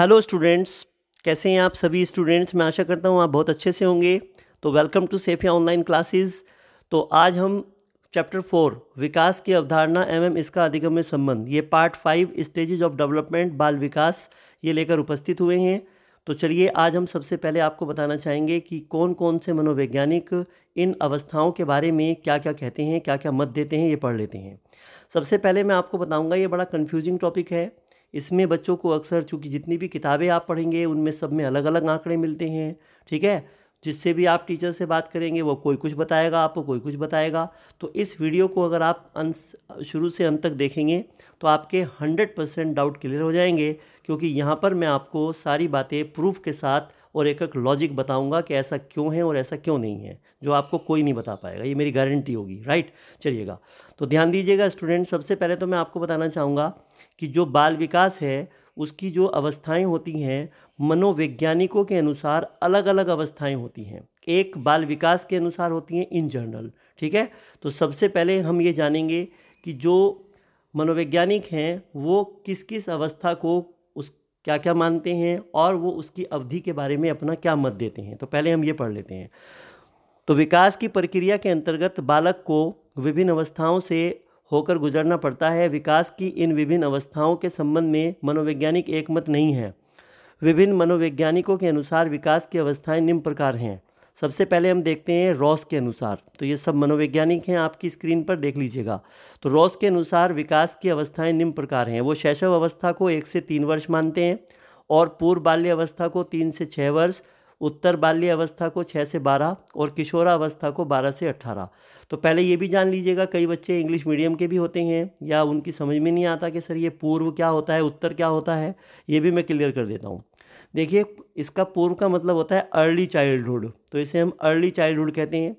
hello students कैसे हैं आप सभी स्टूडेंट्स मैं आशा करता हूँ आप बहुत अच्छे से होंगे तो वेलकम टू सेफिया ऑनलाइन क्लासेस तो आज हम चैप्टर फोर विकास की अवधारणा एम इसका अधिगम में संबंध ये part five stages of development बाल विकास ये लेकर उपस्थित हुए हैं तो चलिए आज हम सबसे पहले आपको बताना चाहेंगे कि कौन कौन से मनोवैज्ञानिक इन अवस्थाओं के बारे में क्या क्या कहते हैं क्या क्या मत देते हैं ये पढ़ लेते हैं सबसे पहले मैं आपको बताऊंगा ये बड़ा कन्फ्यूजिंग टॉपिक है इसमें बच्चों को अक्सर चूँकि जितनी भी किताबें आप पढ़ेंगे उनमें सब में अलग अलग आंकड़े मिलते हैं ठीक है जिससे भी आप टीचर से बात करेंगे वो कोई कुछ बताएगा आपको कोई कुछ बताएगा तो इस वीडियो को अगर आप शुरू से अंत तक देखेंगे तो आपके 100 परसेंट डाउट क्लियर हो जाएंगे क्योंकि यहाँ पर मैं आपको सारी बातें प्रूफ के साथ और एक एक लॉजिक बताऊंगा कि ऐसा क्यों है और ऐसा क्यों नहीं है जो आपको कोई नहीं बता पाएगा ये मेरी गारंटी होगी राइट चलिएगा तो ध्यान दीजिएगा स्टूडेंट सबसे पहले तो मैं आपको बताना चाहूँगा कि जो बाल विकास है उसकी जो अवस्थाएं होती हैं मनोवैज्ञानिकों के अनुसार अलग अलग अवस्थाएं होती हैं एक बाल विकास के अनुसार होती हैं इन जनरल ठीक है तो सबसे पहले हम ये जानेंगे कि जो मनोवैज्ञानिक हैं वो किस किस अवस्था को उस क्या क्या मानते हैं और वो उसकी अवधि के बारे में अपना क्या मत देते हैं तो पहले हम ये पढ़ लेते हैं तो विकास की प्रक्रिया के अंतर्गत बालक को विभिन्न अवस्थाओं से होकर गुजरना पड़ता है विकास की इन विभिन्न अवस्थाओं के संबंध में मनोवैज्ञानिक एकमत नहीं है विभिन्न मनोवैज्ञानिकों के अनुसार विकास की अवस्थाएं निम्न प्रकार हैं सबसे पहले हम देखते हैं रॉस के अनुसार तो ये सब मनोवैज्ञानिक हैं आपकी स्क्रीन पर देख लीजिएगा तो रॉस के अनुसार विकास की अवस्थाएं निम्न प्रकार हैं वो शैशव अवस्था को एक से तीन वर्ष मानते हैं और पूर्व बाल्य अवस्था को तीन से छः वर्ष उत्तर बाल्य अवस्था को छः से बारह और किशोरावस्था को बारह से अट्ठारह तो पहले ये भी जान लीजिएगा कई बच्चे इंग्लिश मीडियम के भी होते हैं या उनकी समझ में नहीं आता कि सर ये पूर्व क्या होता है उत्तर क्या होता है ये भी मैं क्लियर कर देता हूँ देखिए इसका पूर्व का मतलब होता है अर्ली चाइल्डहुड तो इसे हम अर्ली चाइल्डहुड कहते हैं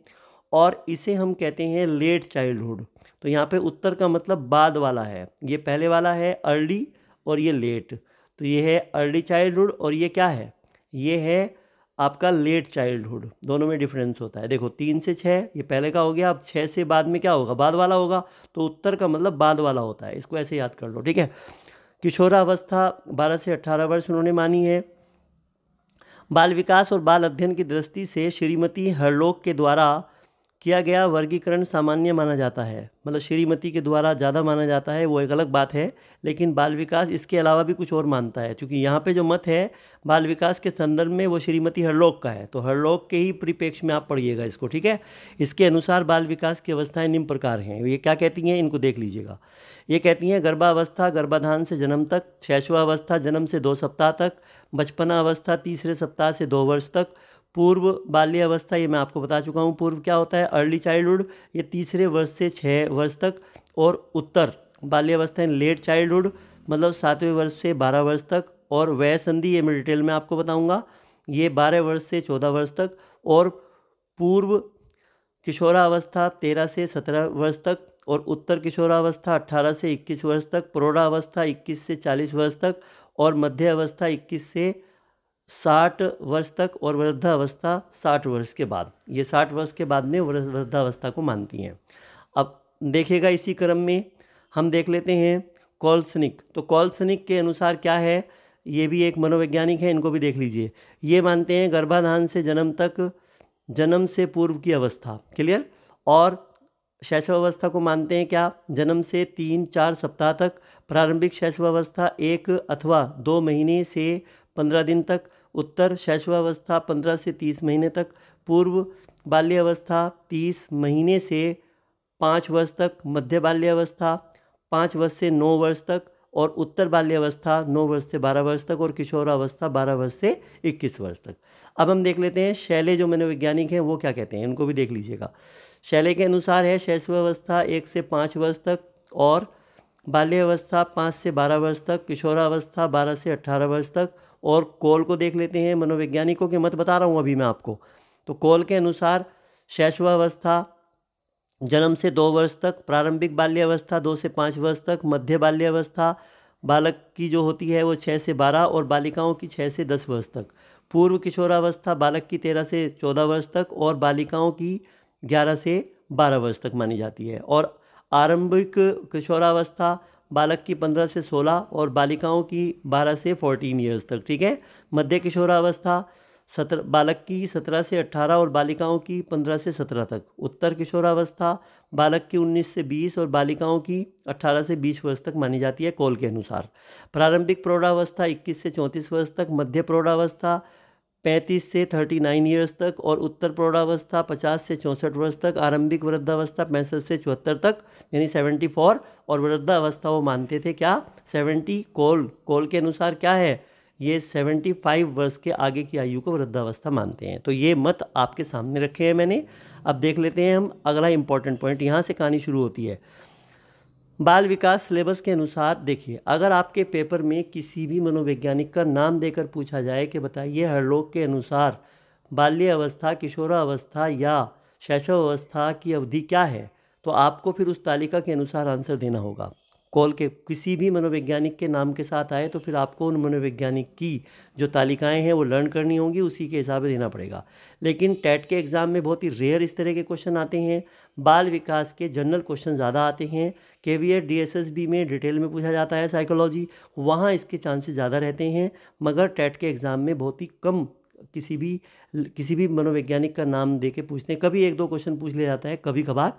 और इसे हम कहते हैं लेट चाइल्डहुड तो यहाँ पे उत्तर का मतलब बाद वाला है ये पहले वाला है अर्ली और ये लेट तो ये है अर्ली चाइल्डहुड और ये क्या है ये है आपका लेट चाइल्डहुड दोनों में डिफरेंस होता है देखो तीन से छः ये पहले का हो गया अब छः से बाद में क्या होगा बाद वाला होगा तो उत्तर का मतलब बाद वाला होता है इसको ऐसे याद कर लो ठीक है किशोरावस्था बारह से अट्ठारह वर्ष उन्होंने मानी है बाल विकास और बाल अध्ययन की दृष्टि से श्रीमती हरलोक के द्वारा किया गया वर्गीकरण सामान्य माना जाता है मतलब श्रीमती के द्वारा ज़्यादा माना जाता है वो एक अलग बात है लेकिन बाल विकास इसके अलावा भी कुछ और मानता है क्योंकि यहाँ पे जो मत है बाल विकास के संदर्भ में वो श्रीमती हरलोक का है तो हरलोक के ही परिपेक्ष में आप पढ़िएगा इसको ठीक है इसके अनुसार बाल विकास की अवस्थाएँ निम्न प्रकार हैं ये क्या कहती हैं इनको देख लीजिएगा ये कहती हैं गर्भावस्था गर्भाधान से जन्म तक शैशवावस्था जन्म से दो सप्ताह तक बचपना अवस्था तीसरे सप्ताह से दो वर्ष तक पूर्व बाल्यावस्था ये मैं आपको बता चुका हूँ पूर्व क्या होता है अर्ली चाइल्डहुड ये तीसरे वर्ष से छः वर्ष तक और उत्तर बाल्यावस्था इन लेट चाइल्डहुड मतलब सातवें वर्ष से बारह वर्ष तक और वह संधि ये मैं डिटेल में आपको बताऊँगा ये बारह वर्ष से चौदह वर्ष तक और पूर्व किशोरावस्था तेरह से सत्रह वर्ष तक और उत्तर किशोरावस्था अट्ठारह से इक्कीस वर्ष तक प्रौढ़ावस्था इक्कीस से चालीस वर्ष तक और मध्य अवस्था इक्कीस से साठ वर्ष तक और वृद्धावस्था साठ वर्ष के बाद ये साठ वर्ष के बाद में वृद्धावस्था को मानती हैं अब देखेगा इसी क्रम में हम देख लेते हैं कॉल्सनिक तो कॉल्सनिक के अनुसार क्या है ये भी एक मनोवैज्ञानिक है इनको भी देख लीजिए ये मानते हैं गर्भाधान से जन्म तक जन्म से पूर्व की अवस्था क्लियर और शैशवावस्था को मानते हैं क्या जन्म से तीन चार सप्ताह तक प्रारंभिक शैशवावस्था एक अथवा दो महीने से पंद्रह दिन तक उत्तर शैशवावस्था पंद्रह से तीस महीने तक पूर्व बाल्यावस्था तीस महीने से पाँच वर्ष तक मध्य बाल्यावस्था पाँच वर्ष से नौ वर्ष तक और उत्तर बाल्यावस्था नौ वर्ष से बारह वर्ष तक और किशोरावस्था बारह वर्ष से इक्कीस वर्ष तक अब हम देख लेते हैं शैले जो मनोवैज्ञानिक हैं वो क्या कहते हैं इनको भी देख लीजिएगा शैले के अनुसार है शैशवावस्था एक से पाँच वर्ष तक और बाल्यावस्था पाँच से बारह वर्ष तक किशोरावस्था बारह से अट्ठारह वर्ष तक और कॉल को देख लेते हैं मनोवैज्ञानिकों के मत बता रहा हूँ अभी मैं आपको तो कॉल के अनुसार शैशवावस्था जन्म से दो वर्ष तक प्रारंभिक बाल्यावस्था दो से पाँच वर्ष तक मध्य बाल्यावस्था बालक की जो होती है वो छः से बारह और बालिकाओं की छः से दस वर्ष तक पूर्व किशोरावस्था बालक की तेरह से चौदह वर्ष तक और बालिकाओं की ग्यारह से बारह वर्ष तक मानी जाती है और आरंभिक किशोरावस्था बालक की पंद्रह से सोलह और बालिकाओं की बारह से फोर्टीन ईयर्स तक ठीक है मध्य किशोरावस्था सत्र बालक की सत्रह से अट्ठारह और बालिकाओं की पंद्रह से सत्रह तक उत्तर किशोरावस्था बालक की उन्नीस से बीस और बालिकाओं की अट्ठारह से बीस वर्ष तक मानी जाती है कॉल के अनुसार प्रारंभिक प्रौढ़ावस्था इक्कीस से चौंतीस वर्ष तक मध्य प्रौढ़ावस्था पैंतीस से थर्टी नाइन ईयर्स तक और उत्तर प्रौढ़ावस्था पचास से चौंसठ वर्ष तक आरंभिक वृद्धावस्था पैंसठ से चौहत्तर तक यानी सेवेंटी फोर और वृद्धावस्था वो मानते थे क्या सेवेंटी कोल कोल के अनुसार क्या है ये सेवेंटी फाइव वर्ष के आगे की आयु को वृद्धावस्था मानते हैं तो ये मत आपके सामने रखे हैं मैंने अब देख लेते हैं हम अगला इंपॉर्टेंट पॉइंट यहाँ से कहानी शुरू होती है बाल विकास सिलेबस के अनुसार देखिए अगर आपके पेपर में किसी भी मनोवैज्ञानिक का नाम देकर पूछा जाए कि बताइए हरलोक के अनुसार बाल्य अवस्था किशोरावस्था या शैशव अवस्था की अवधि क्या है तो आपको फिर उस तालिका के अनुसार आंसर देना होगा कॉल के किसी भी मनोवैज्ञानिक के नाम के साथ आए तो फिर आपको उन मनोवैज्ञानिक की जो तालिकाएं हैं वो लर्न करनी होंगी उसी के हिसाब से देना पड़ेगा लेकिन टेट के एग्ज़ाम में बहुत ही रेयर इस तरह के क्वेश्चन आते हैं बाल विकास के जनरल क्वेश्चन ज़्यादा आते हैं K V S D S S B में डिटेल में पूछा जाता है साइकोलॉजी वहाँ इसके चांसेस ज़्यादा रहते हैं मगर टेट के एग्ज़ाम में बहुत ही कम किसी भी किसी भी मनोवैज्ञानिक का नाम दे के पूछते हैं कभी एक दो क्वेश्चन पूछ लिया जाता है कभी कभार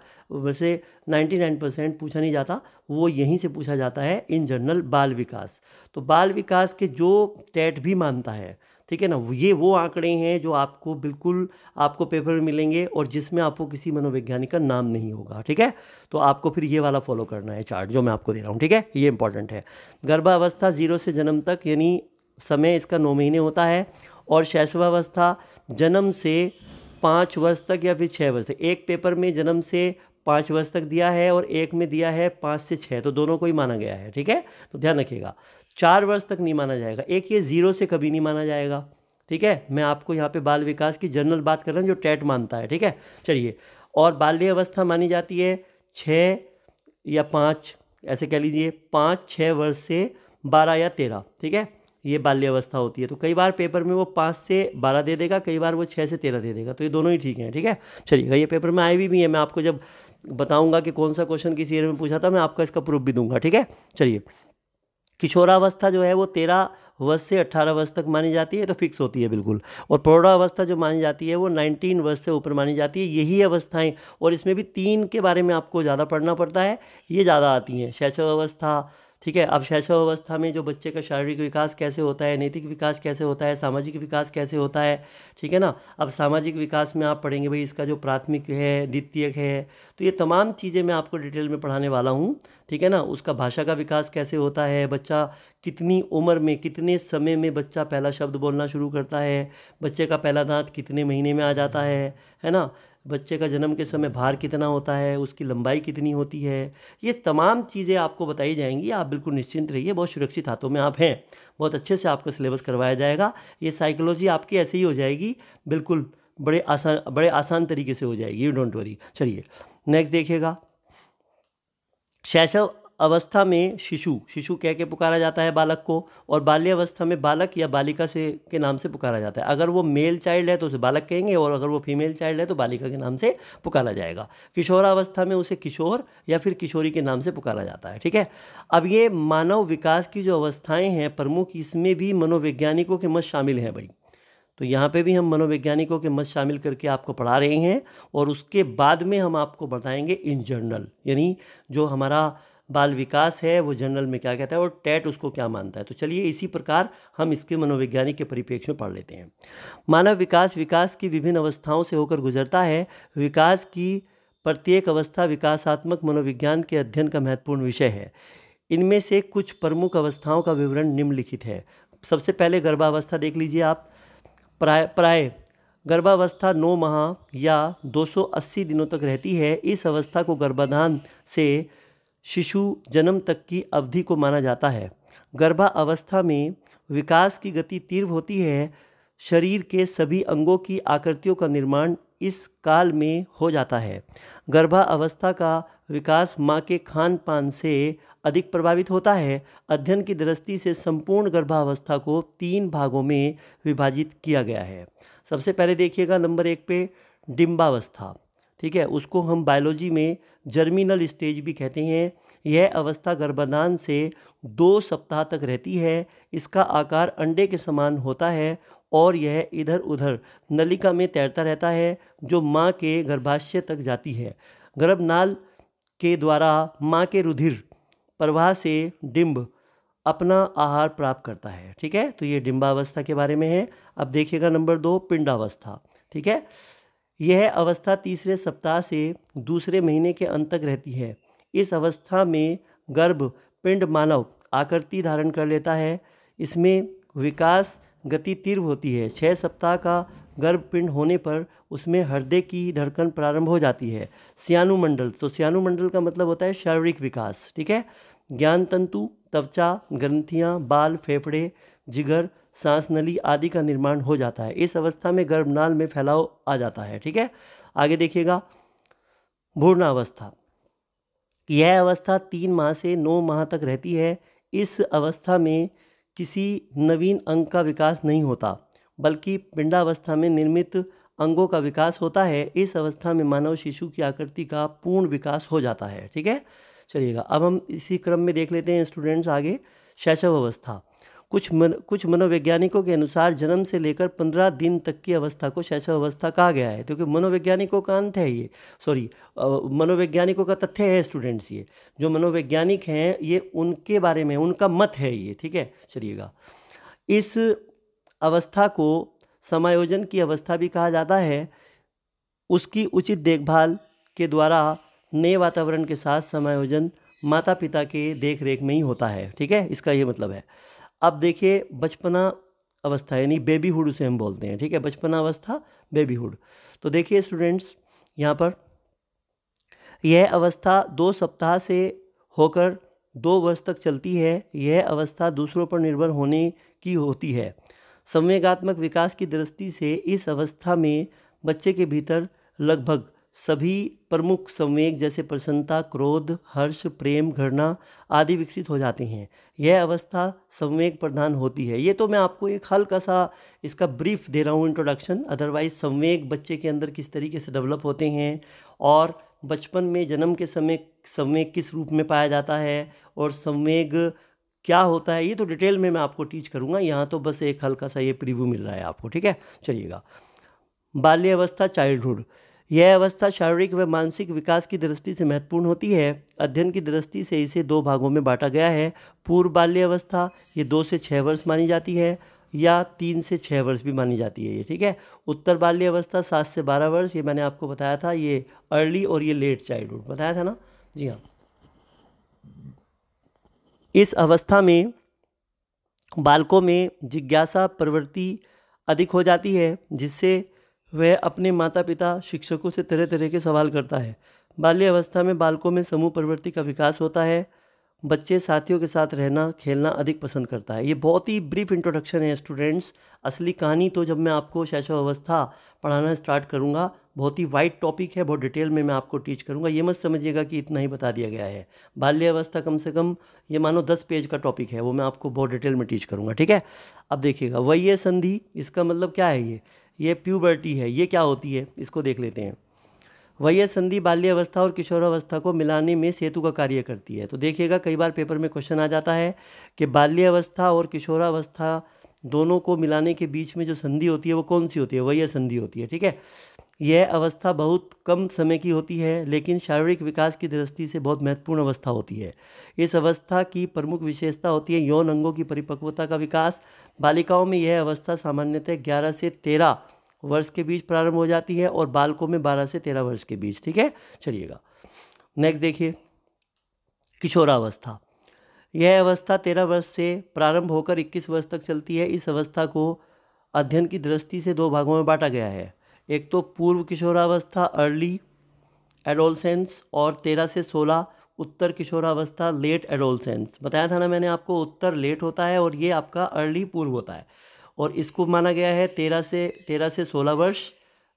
वैसे 99 परसेंट पूछा नहीं जाता वो यहीं से पूछा जाता है इन जनरल बाल विकास तो बाल विकास के जो टैट भी मानता है ठीक है ना ये वो आंकड़े हैं जो आपको बिल्कुल आपको पेपर मिलेंगे और जिसमें आपको किसी मनोवैज्ञानिक का नाम नहीं होगा ठीक है तो आपको फिर ये वाला फॉलो करना है चार्ट जो मैं आपको दे रहा हूँ ठीक है ये इंपॉर्टेंट है गर्भावस्था जीरो से जन्म तक यानी समय इसका नौ महीने होता है और शैशवावस्था जन्म से पाँच वर्ष तक या फिर छः वर्ष तक एक पेपर में जन्म से पाँच वर्ष तक दिया है और एक में दिया है पाँच से छः तो दोनों को ही माना गया है ठीक है तो ध्यान रखिएगा चार वर्ष तक नहीं माना जाएगा एक ये ज़ीरो से कभी नहीं माना जाएगा ठीक है मैं आपको यहाँ पे बाल विकास की जनरल बात कर रहा हूँ जो टैट मानता है ठीक है चलिए और बाल्यावस्था मानी जाती है छः या पाँच ऐसे कह लीजिए पाँच छः वर्ष से बारह या तेरह ठीक है ये बाल्यावस्था होती है तो कई बार पेपर में वो पाँच से बारह दे देगा कई बार वो छः से तेरह दे देगा तो ये दोनों ही ठीक हैं ठीक है चलिए ये पेपर में आई भी, भी है मैं आपको जब बताऊंगा कि कौन सा क्वेश्चन किसी ईयर में पूछा था मैं आपका इसका प्रूफ भी दूंगा ठीक है चलिए किशोरावस्था जो है वो तेरह वर्ष से अट्ठारह वर्ष तक मानी जाती है तो फिक्स होती है बिल्कुल और प्रौढ़ावस्था जो मानी जाती है वो नाइनटीन वर्ष से ऊपर मानी जाती है यही अवस्थाएं और इसमें भी तीन के बारे में आपको ज़्यादा पढ़ना पड़ता है ये ज़्यादा आती हैं शैशवावस्था ठीक है अब शैशवावस्था में जो बच्चे का शारीरिक विकास कैसे होता है नैतिक विकास कैसे होता है सामाजिक विकास कैसे होता है ठीक है ना अब सामाजिक विकास में आप पढ़ेंगे भाई इसका जो प्राथमिक है द्वितीयक है तो ये तमाम चीज़ें मैं आपको डिटेल में पढ़ाने वाला हूँ ठीक है ना उसका भाषा का विकास कैसे होता है बच्चा कितनी उम्र में कितने समय में बच्चा पहला शब्द बोलना शुरू करता है बच्चे का पहला दांत कितने महीने में आ जाता है है ना बच्चे का जन्म के समय भार कितना होता है उसकी लंबाई कितनी होती है ये तमाम चीज़ें आपको बताई जाएंगी आप बिल्कुल निश्चिंत रहिए बहुत सुरक्षित हाथों में आप हैं बहुत अच्छे से आपका सिलेबस करवाया जाएगा ये साइकोलॉजी आपकी ऐसे ही हो जाएगी बिल्कुल बड़े आसान बड़े आसान तरीके से हो जाएगी यू डोंट वरी चलिए नेक्स्ट देखिएगा शैशव अवस्था में शिशु शिशु कह के पुकारा जाता है बालक को और बाल्यावस्था में बालक या बालिका से के नाम से पुकारा जाता है अगर वो मेल चाइल्ड है तो उसे बालक कहेंगे और अगर वो फीमेल चाइल्ड है तो बालिका के नाम से पुकारा जाएगा किशोरावस्था में उसे किशोर या फिर किशोरी के नाम से पुकारा जाता है ठीक है अब ये मानव विकास की जो अवस्थाएँ हैं प्रमुख इसमें भी मनोवैज्ञानिकों के मत शामिल हैं भाई तो यहाँ पे भी हम मनोवैज्ञानिकों के मत शामिल करके आपको पढ़ा रहे हैं और उसके बाद में हम आपको बताएंगे इन जनरल यानी जो हमारा बाल विकास है वो जनरल में क्या कहता है और टैट उसको क्या मानता है तो चलिए इसी प्रकार हम इसके मनोवैज्ञानिक के परिप्रेक्ष्य में पढ़ लेते हैं मानव विकास विकास की विभिन्न अवस्थाओं से होकर गुजरता है विकास की प्रत्येक अवस्था विकासात्मक मनोविज्ञान के अध्ययन का महत्वपूर्ण विषय है इनमें से कुछ प्रमुख अवस्थाओं का विवरण निम्नलिखित है सबसे पहले गर्भावस्था देख लीजिए आप प्राय प्राय गर्भावस्था नौ माह या 280 दिनों तक रहती है इस अवस्था को गर्भाधान से शिशु जन्म तक की अवधि को माना जाता है गर्भावस्था में विकास की गति तीव्र होती है शरीर के सभी अंगों की आकृतियों का निर्माण इस काल में हो जाता है गर्भावस्था का विकास माँ के खान पान से अधिक प्रभावित होता है अध्ययन की दृष्टि से संपूर्ण गर्भावस्था को तीन भागों में विभाजित किया गया है सबसे पहले देखिएगा नंबर एक पे डिम्बावस्था ठीक है उसको हम बायोलॉजी में जर्मिनल स्टेज भी कहते हैं यह अवस्था गर्भाधान से दो सप्ताह तक रहती है इसका आकार अंडे के समान होता है और यह इधर उधर नलिका में तैरता रहता है जो माँ के गर्भाशय तक जाती है गर्भनाल के द्वारा माँ के रुधिर प्रवाह से डिम्ब अपना आहार प्राप्त करता है ठीक है तो ये डिम्बावस्था के बारे में है अब देखिएगा नंबर दो पिंडावस्था ठीक है यह अवस्था तीसरे सप्ताह से दूसरे महीने के अंत तक रहती है इस अवस्था में गर्भ पिंड मानव आकृति धारण कर लेता है इसमें विकास गति तीव्र होती है छः सप्ताह का गर्भपिंड होने पर उसमें हृदय की धड़कन प्रारंभ हो जाती है श्यानुमंडल तो श्यानुमंडल का मतलब होता है शारीरिक विकास ठीक है ज्ञान तंतु त्वचा ग्रंथियाँ बाल फेफड़े जिगर सांस नली आदि का निर्माण हो जाता है इस अवस्था में गर्भनाल में फैलाव आ जाता है ठीक है आगे देखिएगा भूर्णावस्था यह अवस्था तीन माह से नौ माह तक रहती है इस अवस्था में किसी नवीन अंग का विकास नहीं होता बल्कि पिंडावस्था में निर्मित अंगों का विकास होता है इस अवस्था में मानव शिशु की आकृति का पूर्ण विकास हो जाता है ठीक है चलिएगा अब हम इसी क्रम में देख लेते हैं स्टूडेंट्स आगे शैशव अवस्था कुछ मन कुछ मनोवैज्ञानिकों के अनुसार जन्म से लेकर पंद्रह दिन तक की अवस्था को शैशव अवस्था कहा गया है क्योंकि मनोवैज्ञानिकों का अंत है ये सॉरी मनोवैज्ञानिकों का तथ्य है स्टूडेंट्स ये जो मनोवैज्ञानिक हैं ये उनके बारे में उनका मत है ये ठीक है चलिएगा इस अवस्था को समायोजन की अवस्था भी कहा जाता है उसकी उचित देखभाल के द्वारा नए वातावरण के साथ समायोजन माता पिता के देख रेख में ही होता है ठीक है इसका ये मतलब है अब देखिए बचपना अवस्था यानी बेबीहुड उसे हम बोलते हैं ठीक है बचपना अवस्था बेबीहुड तो देखिए स्टूडेंट्स यहाँ पर यह अवस्था दो सप्ताह से होकर दो वर्ष तक चलती है यह अवस्था दूसरों पर निर्भर होने की होती है संवेगात्मक विकास की दृष्टि से इस अवस्था में बच्चे के भीतर लगभग सभी प्रमुख संवेग जैसे प्रसन्नता क्रोध हर्ष प्रेम घृणा आदि विकसित हो जाते हैं यह अवस्था संवेग प्रधान होती है ये तो मैं आपको एक हल्का सा इसका ब्रीफ दे रहा हूँ इंट्रोडक्शन अदरवाइज संवेग बच्चे के अंदर किस तरीके से डेवलप होते हैं और बचपन में जन्म के समय संवेग किस रूप में पाया जाता है और संवेग क्या होता है ये तो डिटेल में मैं आपको टीच करूँगा यहाँ तो बस एक हल्का सा ये प्रिव्यू मिल रहा है आपको ठीक है चलिएगा बाल्यावस्था चाइल्डहुड यह अवस्था शारीरिक व मानसिक विकास की दृष्टि से महत्वपूर्ण होती है अध्ययन की दृष्टि से इसे दो भागों में बांटा गया है पूर्व बाल्य अवस्था ये दो से छः वर्ष मानी जाती है या तीन से छः वर्ष भी मानी जाती है ये ठीक है उत्तर बाल्य अवस्था सात से बारह वर्ष ये मैंने आपको बताया था ये अर्ली और ये लेट चाइल्डहुड बताया था ना जी हाँ इस अवस्था में बालकों में जिज्ञासा प्रवृत्ति अधिक हो जाती है जिससे वह अपने माता पिता शिक्षकों से तरह तरह के सवाल करता है बाल्यावस्था में बालकों में समूह प्रवृत्ति का विकास होता है बच्चे साथियों के साथ रहना खेलना अधिक पसंद करता है ये बहुत ही ब्रीफ इंट्रोडक्शन है स्टूडेंट्स असली कहानी तो जब मैं आपको शैशव अवस्था पढ़ाना स्टार्ट करूँगा बहुत ही वाइड टॉपिक है बहुत डिटेल में मैं आपको टीच करूँगा ये मत समझिएगा कि इतना ही बता दिया गया है बाल्यावस्था कम से कम ये मानो दस पेज का टॉपिक है वो मैं आपको बहुत डिटेल में टीच करूँगा ठीक है अब देखिएगा वही संधि इसका मतलब क्या है ये ये प्यूबर्टी है ये क्या होती है इसको देख लेते हैं वह संधि बाल्यावस्था और किशोरावस्था को मिलाने में सेतु का कार्य करती है तो देखिएगा कई बार पेपर में क्वेश्चन आ जाता है कि बाल्यावस्था और किशोरावस्था दोनों को मिलाने के बीच में जो संधि होती है वो कौन सी होती है वही संधि होती है ठीक है यह अवस्था बहुत कम समय की होती है लेकिन शारीरिक विकास की दृष्टि से बहुत महत्वपूर्ण अवस्था होती है इस अवस्था की प्रमुख विशेषता होती है यौन अंगों की परिपक्वता का विकास बालिकाओं में यह अवस्था सामान्यतः ग्यारह से तेरह वर्ष के बीच प्रारंभ हो जाती है और बालकों में बारह से तेरह वर्ष के बीच ठीक है चलिएगा नेक्स्ट देखिए किशोरावस्था यह अवस्था तेरह वर्ष से प्रारंभ होकर इक्कीस वर्ष तक चलती है इस अवस्था को अध्ययन की दृष्टि से दो भागों में बांटा गया है एक तो पूर्व किशोरावस्था अर्ली एडोलसेंस और तेरह से सोलह उत्तर किशोरावस्था लेट एडोलसेंस बताया था ना मैंने आपको उत्तर लेट होता है और ये आपका अर्ली पूर्व होता है और इसको माना गया है तेरह से तेरह से सोलह वर्ष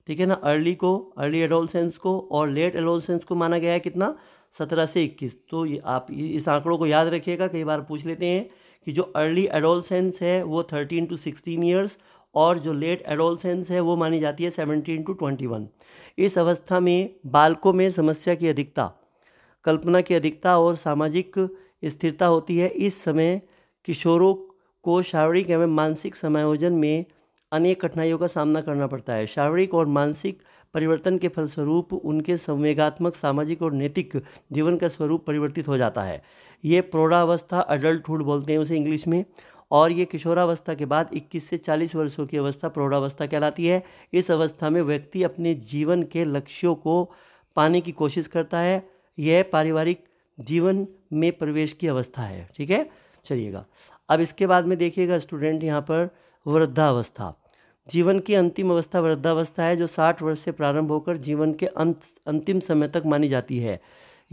ठीक है ना अर्ली को अर्ली एडोलसेंस को और लेट एडोलसेंस को माना गया है कितना सत्रह से इक्कीस तो ये आप इस आंकड़ों को याद रखिएगा कई बार पूछ लेते हैं कि जो अर्ली एडोलसेंस है वो थर्टीन टू सिक्सटीन ईयर्स और जो लेट एडोलसेंस है वो मानी जाती है सेवनटीन टू ट्वेंटी वन इस अवस्था में बालकों में समस्या की अधिकता कल्पना की अधिकता और सामाजिक स्थिरता होती है इस समय किशोरों को शारीरिक एवं मानसिक समायोजन में अनेक कठिनाइयों का सामना करना पड़ता है शारीरिक और मानसिक परिवर्तन के फलस्वरूप उनके संवेगात्मक सामाजिक और नैतिक जीवन का स्वरूप परिवर्तित हो जाता है ये प्रौढ़ावस्था एडल्टहुड बोलते हैं उसे इंग्लिश में और ये किशोरावस्था के बाद 21 से 40 वर्षों की अवस्था प्रौढ़ावस्था कहलाती है इस अवस्था में व्यक्ति अपने जीवन के लक्ष्यों को पाने की कोशिश करता है यह पारिवारिक जीवन में प्रवेश की अवस्था है ठीक है चलिएगा अब इसके बाद में देखिएगा स्टूडेंट यहाँ पर वृद्धावस्था जीवन की अंतिम अवस्था वृद्धावस्था है जो 60 वर्ष से प्रारंभ होकर जीवन के अंत अंतिम समय तक मानी जाती है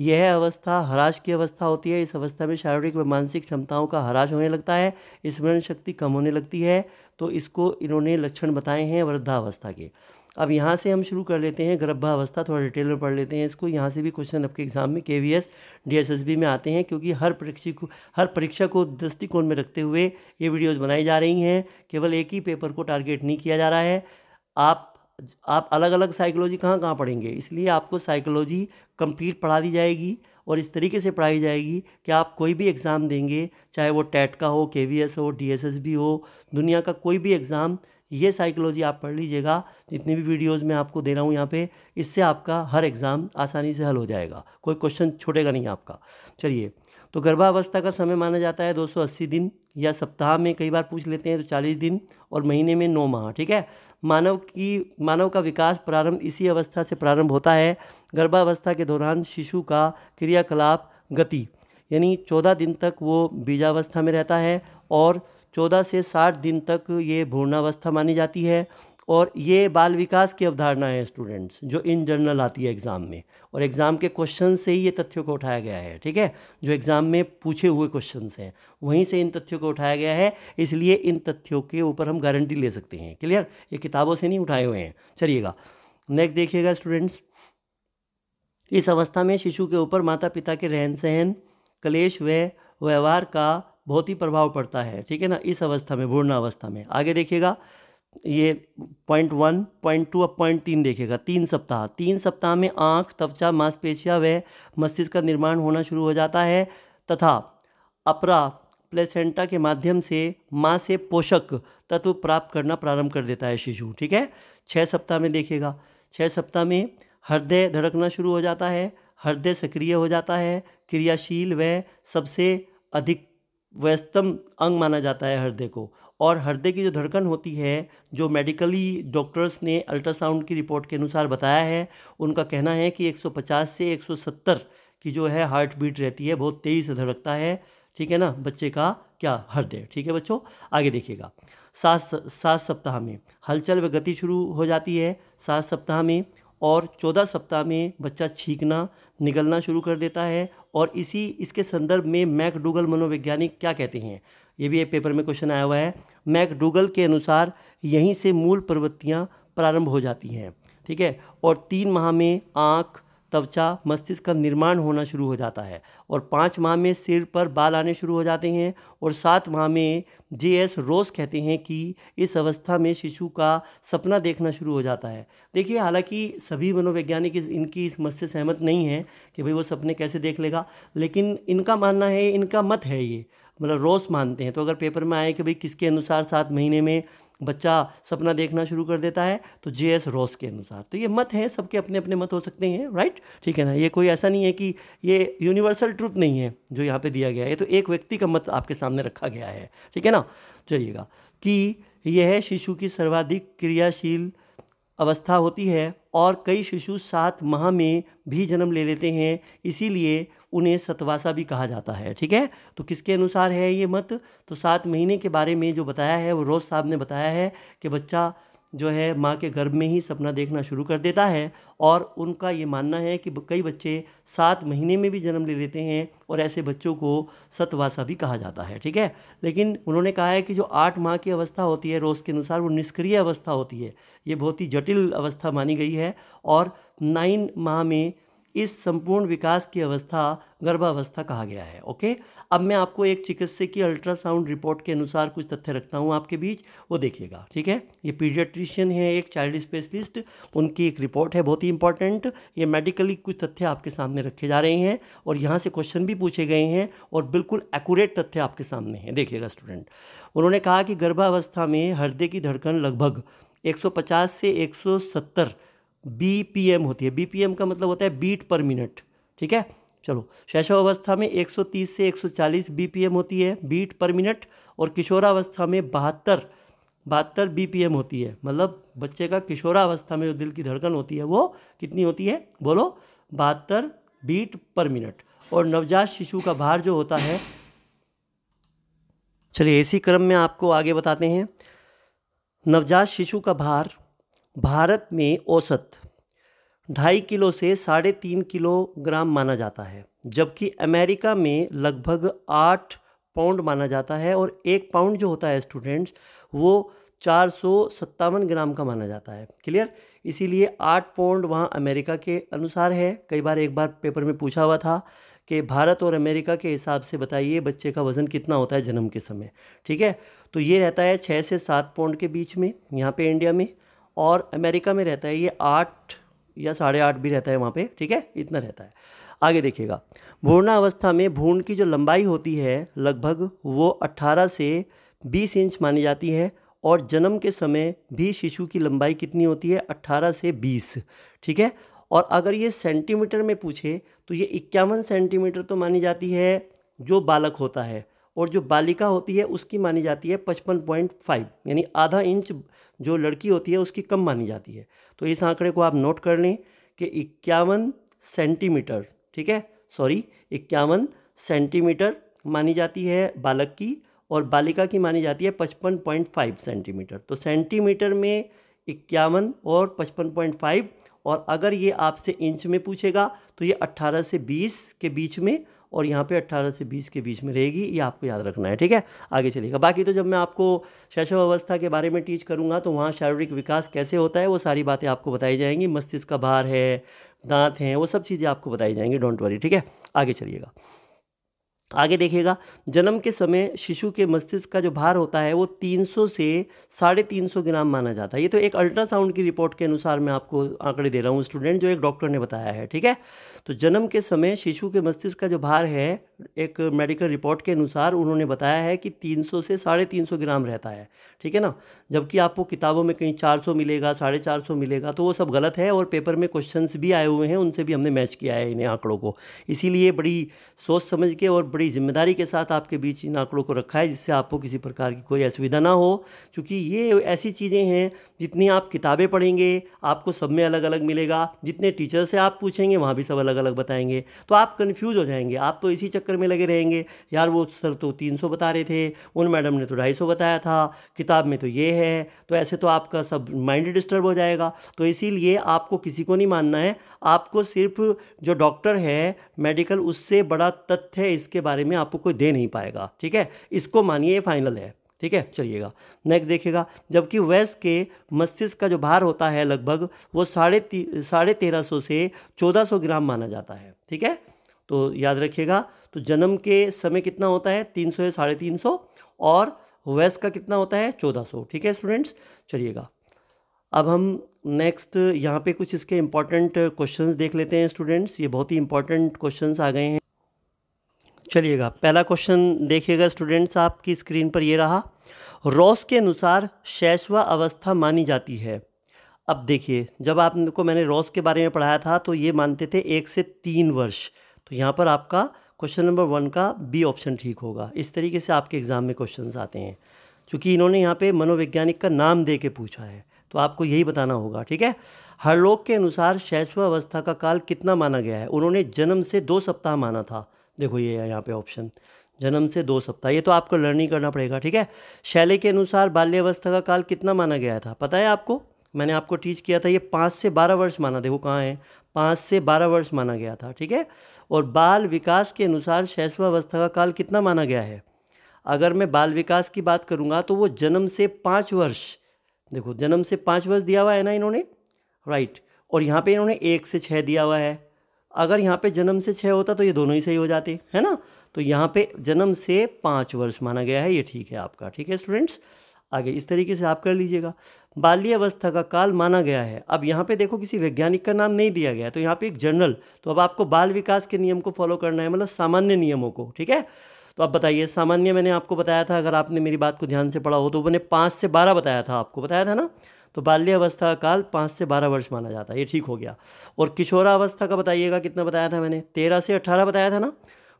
यह अवस्था हराश की अवस्था होती है इस अवस्था में शारीरिक व मानसिक क्षमताओं का हराश होने लगता है स्मरण शक्ति कम होने लगती है तो इसको इन्होंने लक्षण बताए हैं वृद्धावस्था के अब यहाँ से हम शुरू कर लेते हैं गर्भावस्था थोड़ा डिटेल में पढ़ लेते हैं इसको यहाँ से भी क्वेश्चन आपके एग्जाम में K V S D S S B में आते हैं क्योंकि हर परीक्षा को हर परीक्षा को दृष्टिकोण में रखते हुए ये वीडियोज़ बनाई जा रही हैं केवल एक ही पेपर को टारगेट नहीं किया जा रहा है आप आप अलग अलग साइकोलॉजी कहाँ कहाँ पढ़ेंगे इसलिए आपको साइकोलॉजी कंप्लीट पढ़ा दी जाएगी और इस तरीके से पढ़ाई जाएगी कि आप कोई भी एग्ज़ाम देंगे चाहे वो टेट का हो के हो डी हो दुनिया का कोई भी एग्ज़ाम ये साइकोलॉजी आप पढ़ लीजिएगा जितनी भी वीडियोस मैं आपको दे रहा हूँ यहाँ पे इससे आपका हर एग्ज़ाम आसानी से हल हो जाएगा कोई क्वेश्चन छूटेगा नहीं आपका चलिए तो गर्भावस्था का समय माना जाता है 280 दिन या सप्ताह में कई बार पूछ लेते हैं तो 40 दिन और महीने में नौ माह ठीक है मानव की मानव का विकास प्रारंभ इसी अवस्था से प्रारंभ होता है गर्भावस्था के दौरान शिशु का क्रियाकलाप गति यानी चौदह दिन तक वो बीजावस्था में रहता है और चौदह से साठ दिन तक ये भूर्णावस्था मानी जाती है और ये बाल विकास की अवधारणा है स्टूडेंट्स जो इन जनरल आती है एग्ज़ाम में और एग्ज़ाम के क्वेश्चन से ही ये तथ्यों को उठाया गया है ठीक है जो एग्ज़ाम में पूछे हुए क्वेश्चन हैं वहीं से इन तथ्यों को उठाया गया है इसलिए इन तथ्यों के ऊपर हम गारंटी ले सकते हैं क्लियर ये किताबों से नहीं उठाए हुए हैं चलिएगा नेक्स्ट देखिएगा स्टूडेंट्स इस अवस्था में शिशु के ऊपर माता पिता के रहन सहन क्लेश व व्यवहार का बहुत ही प्रभाव पड़ता है ठीक है ना इस अवस्था में भूर्ण अवस्था में आगे देखिएगा ये पॉइंट वन पॉइंट टू और पॉइंट तीन देखेगा तीन सप्ताह तीन सप्ताह में आँख त्वचा मांसपेशिया व मस्तिष्क का निर्माण होना शुरू हो जाता है तथा अपरा प्लेसेंटा के माध्यम से माँ से पोषक तत्व प्राप्त करना प्रारंभ कर देता है शिशु ठीक है छः सप्ताह में देखेगा छः सप्ताह में हृदय धड़कना शुरू हो जाता है हृदय सक्रिय हो जाता है क्रियाशील व सबसे अधिक व्यस्तम अंग माना जाता है हृदय को और हृदय की जो धड़कन होती है जो मेडिकली डॉक्टर्स ने अल्ट्रासाउंड की रिपोर्ट के अनुसार बताया है उनका कहना है कि 150 से 170 की जो है हार्ट बीट रहती है बहुत तेज़ी से धड़कता है ठीक है ना बच्चे का क्या हृदय ठीक है बच्चों आगे देखिएगा सात सात सप्ताह में हलचल व गति शुरू हो जाती है सात सप्ताह में और 14 सप्ताह में बच्चा छींकना निकलना शुरू कर देता है और इसी इसके संदर्भ में मैकडूगल मनोवैज्ञानिक क्या कहते हैं ये भी एक पेपर में क्वेश्चन आया हुआ है मैकडूगल के अनुसार यहीं से मूल प्रवृत्तियाँ प्रारंभ हो जाती हैं ठीक है और तीन माह में आँख त्वचा मस्तिष्क का निर्माण होना शुरू हो जाता है और पाँच माह में सिर पर बाल आने शुरू हो जाते हैं और सात माह में जे एस रोस कहते हैं कि इस अवस्था में शिशु का सपना देखना शुरू हो जाता है देखिए हालांकि सभी मनोवैज्ञानिक इनकी इस मत से सहमत नहीं है कि भाई वो सपने कैसे देख लेगा लेकिन इनका मानना है इनका मत है ये मतलब रोस मानते हैं तो अगर पेपर में आए कि भाई किसके अनुसार सात महीने में बच्चा सपना देखना शुरू कर देता है तो जे एस रॉस के अनुसार तो ये मत हैं सबके अपने अपने मत हो सकते हैं राइट ठीक है ना ये कोई ऐसा नहीं है कि ये यूनिवर्सल ट्रूथ नहीं है जो यहाँ पे दिया गया है ये तो एक व्यक्ति का मत आपके सामने रखा गया है ठीक है ना चलिएगा कि यह शिशु की सर्वाधिक क्रियाशील अवस्था होती है और कई शिशु सात माह में भी जन्म ले लेते हैं इसीलिए उन्हें सतवासा भी कहा जाता है ठीक है तो किसके अनुसार है ये मत तो सात महीने के बारे में जो बताया है वो रोज़ साहब ने बताया है कि बच्चा जो है माँ के गर्भ में ही सपना देखना शुरू कर देता है और उनका ये मानना है कि कई बच्चे सात महीने में भी जन्म ले लेते हैं और ऐसे बच्चों को सतवासा भी कहा जाता है ठीक है लेकिन उन्होंने कहा है कि जो आठ माह की अवस्था होती है रोज़ के अनुसार वो निष्क्रिय अवस्था होती है ये बहुत ही जटिल अवस्था मानी गई है और नाइन माह में इस संपूर्ण विकास की अवस्था गर्भावस्था कहा गया है ओके अब मैं आपको एक चिकित्सक की अल्ट्रासाउंड रिपोर्ट के अनुसार कुछ तथ्य रखता हूँ आपके बीच वो देखिएगा ठीक है ये पीडियाट्रिशियन है एक चाइल्ड स्पेशलिस्ट उनकी एक रिपोर्ट है बहुत ही इंपॉर्टेंट ये मेडिकली कुछ तथ्य आपके सामने रखे जा रहे हैं और यहाँ से क्वेश्चन भी पूछे गए हैं और बिल्कुल एकूरेट तथ्य आपके सामने हैं देखिएगा स्टूडेंट उन्होंने कहा कि गर्भावस्था में हृदय की धड़कन लगभग एक से एक बीपीएम होती है बीपीएम का मतलब होता है बीट पर मिनट ठीक है चलो शैशवावस्था में 130 से 140 बीपीएम होती है बीट पर मिनट और किशोरावस्था में बहत्तर बहत्तर बीपीएम होती है मतलब बच्चे का किशोरावस्था में जो दिल की धड़कन होती है वो कितनी होती है बोलो बहत्तर बीट पर मिनट और नवजात शिशु का भार जो होता है चलिए इसी क्रम में आपको आगे बताते हैं नवजात शिशु का भार भारत में औसत ढाई किलो से साढ़े तीन किलोग्राम माना जाता है जबकि अमेरिका में लगभग आठ पाउंड माना जाता है और एक पाउंड जो होता है स्टूडेंट्स वो चार सौ सत्तावन ग्राम का माना जाता है क्लियर इसीलिए आठ पाउंड वहाँ अमेरिका के अनुसार है कई बार एक बार पेपर में पूछा हुआ था कि भारत और अमेरिका के हिसाब से बताइए बच्चे का वज़न कितना होता है जन्म के समय ठीक है तो ये रहता है छः से सात पाउंड के बीच में यहाँ पे इंडिया में और अमेरिका में रहता है ये आठ या साढ़े आठ भी रहता है वहाँ पे ठीक है इतना रहता है आगे देखिएगा भूर्णावस्था अवस्था में भूण की जो लंबाई होती है लगभग वो 18 से 20 इंच मानी जाती है और जन्म के समय भी शिशु की लंबाई कितनी होती है 18 से 20 ठीक है और अगर ये सेंटीमीटर में पूछे तो ये इक्यावन सेंटीमीटर तो मानी जाती है जो बालक होता है और जो बालिका होती है उसकी मानी जाती है पचपन पॉइंट फाइव यानी आधा इंच जो लड़की होती है उसकी कम मानी जाती है तो इस आंकड़े को आप नोट कर लें कि इक्यावन सेंटीमीटर ठीक है सॉरी इक्यावन सेंटीमीटर मानी जाती है बालक की और बालिका की मानी जाती है पचपन पॉइंट फाइव सेंटीमीटर तो सेंटीमीटर में इक्यावन और पचपन पॉइंट फाइव और अगर ये आपसे इंच में पूछेगा तो ये अट्ठारह से बीस के बीच में और यहाँ पे 18 से 20 के बीच में रहेगी ये आपको याद रखना है ठीक है आगे चलेगा बाकी तो जब मैं आपको शैशव अवस्था के बारे में टीच करूँगा तो वहाँ शारीरिक विकास कैसे होता है वो सारी बातें आपको बताई जाएंगी मस्तिष्क का भार है दांत हैं वो सब चीज़ें आपको बताई जाएंगी डोंट वरी ठीक है आगे चलिएगा आगे देखिएगा जन्म के समय शिशु के मस्तिष्क का जो भार होता है वो 300 से साढ़े तीन ग्राम माना जाता है ये तो एक अल्ट्रासाउंड की रिपोर्ट के अनुसार मैं आपको आंकड़े दे रहा हूँ स्टूडेंट जो एक डॉक्टर ने बताया है ठीक है तो जन्म के समय शिशु के मस्तिष्क का जो भार है एक मेडिकल रिपोर्ट के अनुसार उन्होंने बताया है कि 300 से साढ़े तीन ग्राम रहता है ठीक है ना जबकि आपको किताबों में कहीं 400 मिलेगा साढ़े चार मिलेगा तो वो सब गलत है और पेपर में क्वेश्चन भी आए हुए हैं उनसे भी हमने मैच किया है इन आंकड़ों को इसीलिए बड़ी सोच समझ के और बड़ी जिम्मेदारी के साथ आपके बीच इन आंकड़ों को रखा है जिससे आपको किसी प्रकार की कोई असुविधा ना हो चूँकि ये ऐसी चीज़ें हैं जितनी आप किताबें पढ़ेंगे आपको सब में अलग अलग मिलेगा जितने टीचर से आप पूछेंगे वहाँ भी सब अलग अलग बताएंगे तो आप कन्फ्यूज़ हो जाएंगे आप तो इसी चक्कर चक्कर में लगे रहेंगे यार वो सर तो तीन सौ बता रहे थे उन मैडम ने तो ढाई सौ बताया था किताब में तो ये है तो ऐसे तो आपका सब माइंड डिस्टर्ब हो जाएगा तो इसीलिए आपको किसी को नहीं मानना है आपको सिर्फ जो डॉक्टर है मेडिकल उससे बड़ा तथ्य इसके बारे में आपको कोई दे नहीं पाएगा ठीक है इसको मानिए फाइनल है ठीक है चलिएगा नेक्स्ट देखिएगा जबकि वैस के मस्तिष्क का जो भार होता है लगभग वो साढ़े ती साढ़े तेरह सौ से चौदह सौ ग्राम माना जाता है ठीक है तो याद रखिएगा तो जन्म के समय कितना होता है तीन सौ या साढ़े तीन सौ और वयस्क का कितना होता है चौदह सौ ठीक है स्टूडेंट्स चलिएगा अब हम नेक्स्ट यहाँ पे कुछ इसके इम्पॉर्टेंट क्वेश्चंस देख लेते हैं स्टूडेंट्स ये बहुत ही इम्पॉर्टेंट क्वेश्चंस आ गए हैं चलिएगा पहला क्वेश्चन देखिएगा स्टूडेंट्स आपकी स्क्रीन पर ये रहा रॉस के अनुसार शैशवा अवस्था मानी जाती है अब देखिए जब आपको मैंने रॉस के बारे में पढ़ाया था तो ये मानते थे एक से तीन वर्ष तो यहाँ पर आपका क्वेश्चन नंबर वन का बी ऑप्शन ठीक होगा इस तरीके से आपके एग्ज़ाम में क्वेश्चन आते हैं क्योंकि इन्होंने यहाँ पे मनोवैज्ञानिक का नाम दे के पूछा है तो आपको यही बताना होगा ठीक है हर लोग के अनुसार शैशवावस्था का काल कितना माना गया है उन्होंने जन्म से दो सप्ताह माना था देखो ये यहाँ पे ऑप्शन जन्म से दो सप्ताह ये तो आपको लर्निंग करना पड़ेगा ठीक है शैले के अनुसार बाल्यावस्था का काल कितना माना गया था पता है आपको मैंने आपको टीच किया था ये पाँच से बारह वर्ष माना देखो कहाँ है पाँच से बारह वर्ष माना गया था ठीक है और बाल विकास के अनुसार शैशवावस्था का काल कितना माना गया है अगर मैं बाल विकास की बात करूँगा तो वो जन्म से पाँच वर्ष देखो जन्म से पाँच वर्ष दिया हुआ है ना इन्होंने राइट और यहाँ पे इन्होंने एक से छः दिया हुआ है अगर यहाँ पे जन्म से छः होता तो ये दोनों ही सही हो जाते है ना तो यहाँ पे जन्म से पाँच वर्ष माना गया है ये ठीक है आपका ठीक है स्टूडेंट्स आगे इस तरीके से आप कर लीजिएगा बाल्यावस्था का काल माना गया है अब यहाँ पे देखो किसी वैज्ञानिक का नाम नहीं दिया गया तो यहाँ पे एक जर्नल तो अब आपको बाल विकास के नियम को फॉलो करना है मतलब सामान्य नियमों को ठीक है तो अब बताइए सामान्य मैंने आपको बताया था अगर आपने मेरी बात को ध्यान से पढ़ा हो तो मैंने पाँच से बारह बताया था आपको बताया था ना तो बाल्यावस्था का काल पाँच से बारह वर्ष माना जाता है ये ठीक हो गया और किशोरावस्था का बताइएगा कितना बताया था मैंने तेरह से अट्ठारह बताया था ना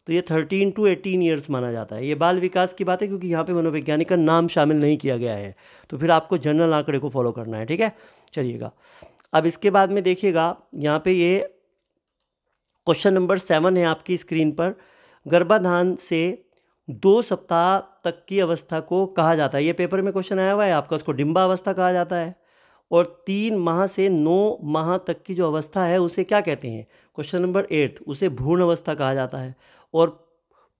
तो ये थर्टीन टू एटीन ईयर्स माना जाता है ये बाल विकास की बात है क्योंकि यहाँ पे मनोवैज्ञानिक का नाम शामिल नहीं किया गया है तो फिर आपको जनरल आंकड़े को फॉलो करना है ठीक है चलिएगा अब इसके बाद में देखिएगा यहाँ पे ये क्वेश्चन नंबर सेवन है आपकी स्क्रीन पर गर्भाधान से दो सप्ताह तक की अवस्था को कहा जाता है ये पेपर में क्वेश्चन आया हुआ है आपका उसको डिम्बा अवस्था कहा जाता है और तीन माह से नौ माह तक की जो अवस्था है उसे क्या कहते हैं क्वेश्चन नंबर एट उसे भ्रूण अवस्था कहा जाता है और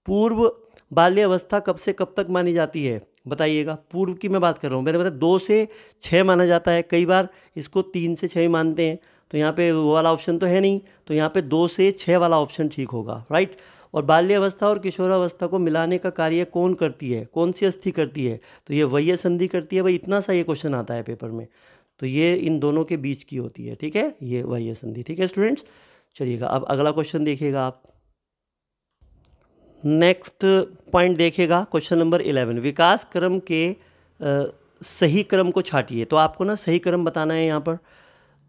पूर्व बाल्यावस्था कब से कब तक मानी जाती है बताइएगा पूर्व की मैं बात कर रहा हूँ मैंने बताया मतलब दो से छः माना जाता है कई बार इसको तीन से छः मानते हैं तो यहाँ पे वो वाला ऑप्शन तो है नहीं तो यहाँ पे दो से छः वाला ऑप्शन ठीक होगा राइट और बाल्यावस्था और किशोरावस्था को मिलाने का कार्य कौन करती है कौन सी अस्थि करती है तो ये वह्य संधि करती है भाई इतना सा ये क्वेश्चन आता है पेपर में तो ये इन दोनों के बीच की होती है ठीक है ये वह्य संधि ठीक है स्टूडेंट्स चलिएगा अब अगला क्वेश्चन देखिएगा आप नेक्स्ट पॉइंट देखिएगा क्वेश्चन नंबर इलेवन विकास क्रम के आ, सही क्रम को छाटिए तो आपको ना सही क्रम बताना है यहाँ पर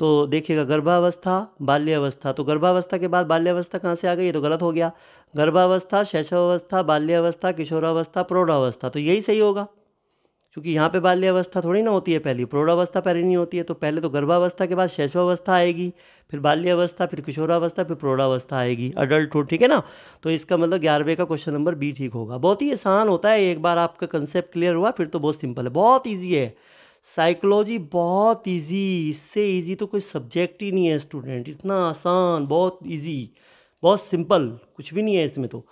तो देखिएगा गर्भावस्था बाल्यावस्था तो गर्भावस्था के बाद बाल्यावस्था कहाँ से आ गई ये तो गलत हो गया गर्भावस्था शैशवावस्था बाल्यावस्था किशोरावस्था प्रौढ़ावस्था तो यही सही होगा क्योंकि यहाँ पे बाल्यावस्था थोड़ी ना होती है पहली प्रौढ़ावस्था पहले नहीं होती है तो पहले तो गर्भावस्था के बाद शैशवावस्था आएगी फिर बाल्यावस्था फिर किशोरावस्था फिर प्रौढ़ावस्था आएगी अडल्टहुड ठीक है ना तो इसका मतलब ग्यारहवें का क्वेश्चन नंबर बी ठीक होगा बहुत ही आसान होता है एक बार आपका कंसेप्ट क्लियर हुआ फिर तो बहुत सिंपल है बहुत ईजी है साइकोलॉजी बहुत ईजी इससे ईजी तो कोई सब्जेक्ट ही नहीं है स्टूडेंट इतना आसान बहुत ईजी बहुत सिंपल कुछ भी नहीं है इसमें तो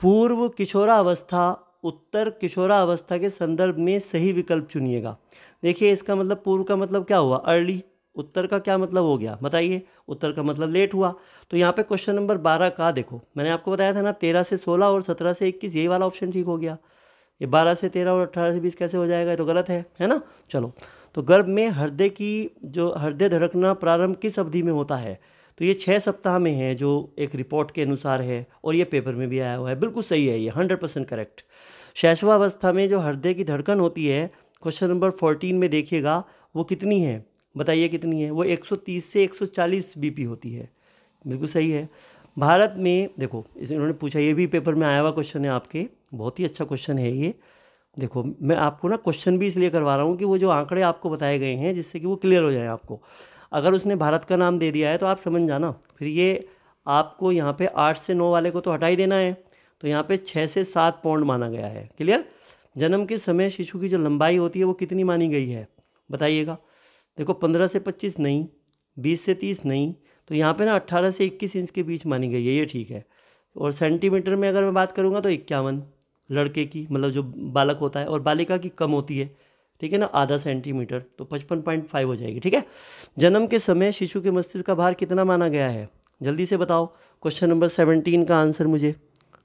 पूर्व किशोरावस्था उत्तर किशोरावस्था के संदर्भ में सही विकल्प चुनिएगा देखिए इसका मतलब पूर्व का मतलब क्या हुआ अर्ली उत्तर का क्या मतलब हो गया बताइए उत्तर का मतलब लेट हुआ तो यहाँ पे क्वेश्चन नंबर बारह का देखो मैंने आपको बताया था ना तेरह से सोलह और सत्रह से इक्कीस यही वाला ऑप्शन ठीक हो गया ये बारह से तेरह और अट्ठारह से बीस कैसे हो जाएगा ये तो गलत है है ना चलो तो गर्भ में हृदय की जो हृदय धड़कना प्रारंभ किस अवधि में होता है तो ये छः सप्ताह में है जो एक रिपोर्ट के अनुसार है और ये पेपर में भी आया हुआ है बिल्कुल सही है ये हंड्रेड परसेंट करेक्ट शैशवावस्था में जो हृदय की धड़कन होती है क्वेश्चन नंबर फोर्टीन में देखिएगा वो कितनी है बताइए कितनी है वो 130 से 140 बीपी होती है बिल्कुल सही है भारत में देखो इस इन्होंने पूछा ये भी पेपर में आया हुआ क्वेश्चन है आपके बहुत ही अच्छा क्वेश्चन है ये देखो मैं आपको ना क्वेश्चन भी इसलिए करवा रहा हूँ कि वो जो आंकड़े आपको बताए गए हैं जिससे कि वो क्लियर हो जाए आपको अगर उसने भारत का नाम दे दिया है तो आप समझ जाना फिर ये आपको यहाँ पे आठ से नौ वाले को तो हटा ही देना है तो यहाँ पे छः से सात पौंड माना गया है क्लियर जन्म के समय शिशु की जो लंबाई होती है वो कितनी मानी गई है बताइएगा देखो पंद्रह से पच्चीस नहीं बीस से तीस नहीं तो यहाँ पे ना अट्ठारह से इक्कीस इंच के बीच मानी गई है ये ठीक है और सेंटीमीटर में अगर मैं बात करूँगा तो इक्यावन लड़के की मतलब जो बालक होता है और बालिका की कम होती है ठीक है ना आधा सेंटीमीटर तो पचपन पॉइंट फाइव हो जाएगी ठीक है जन्म के समय शिशु के मस्तिष्क का भार कितना माना गया है जल्दी से बताओ क्वेश्चन नंबर सेवनटीन का आंसर मुझे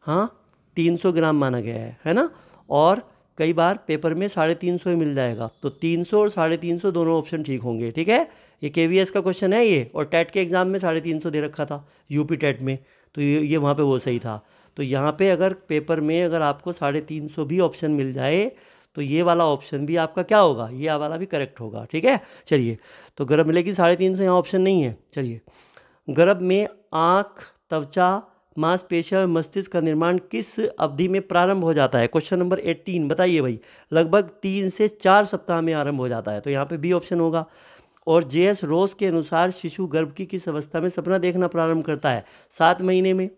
हाँ तीन सौ ग्राम माना गया है है ना और कई बार पेपर में साढ़े तीन सौ ही मिल जाएगा तो तीन सौ और साढ़े तीन सौ दोनों ऑप्शन ठीक होंगे ठीक है ये के का क्वेश्चन है ये और टेट के एग्ज़ाम में साढ़े तीन सौ दे रखा था यूपी टेट में तो ये ये वहाँ पे वो सही था तो यहाँ पे अगर पेपर में अगर आपको साढ़े तीन सौ भी ऑप्शन मिल जाए तो ये वाला ऑप्शन भी आपका क्या होगा ये वाला भी करेक्ट होगा ठीक है चलिए तो गर्भ मिलेगी साढ़े तीन सौ यहाँ ऑप्शन नहीं है चलिए गर्भ में आँख त्वचा मांसपेशियां और मस्तिष्क का निर्माण किस अवधि में प्रारंभ हो जाता है क्वेश्चन नंबर एट्टीन बताइए भाई लगभग तीन से चार सप्ताह में आरंभ हो जाता है तो यहाँ पे बी ऑप्शन होगा और जे एस रोस के अनुसार शिशु गर्भ की किस अवस्था में सपना देखना प्रारंभ करता है सात महीने में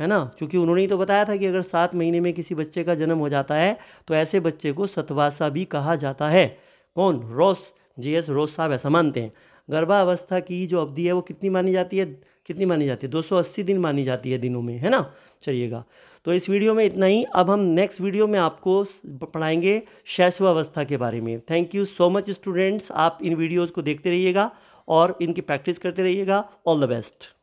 है ना क्योंकि उन्होंने ही तो बताया था कि अगर सात महीने में किसी बच्चे का जन्म हो जाता है तो ऐसे बच्चे को सतवासा भी कहा जाता है कौन रोस जे एस रोस साहब ऐसा मानते हैं गर्भावस्था की जो अवधि है वो कितनी मानी जाती है कितनी मानी जाती है 280 दिन मानी जाती है दिनों में है ना चलिएगा तो इस वीडियो में इतना ही अब हम नेक्स्ट वीडियो में आपको पढ़ाएंगे अवस्था के बारे में thank you so much students आप इन वीडियोज़ को देखते रहिएगा और इनकी प्रैक्टिस करते रहिएगा ऑल द बेस्ट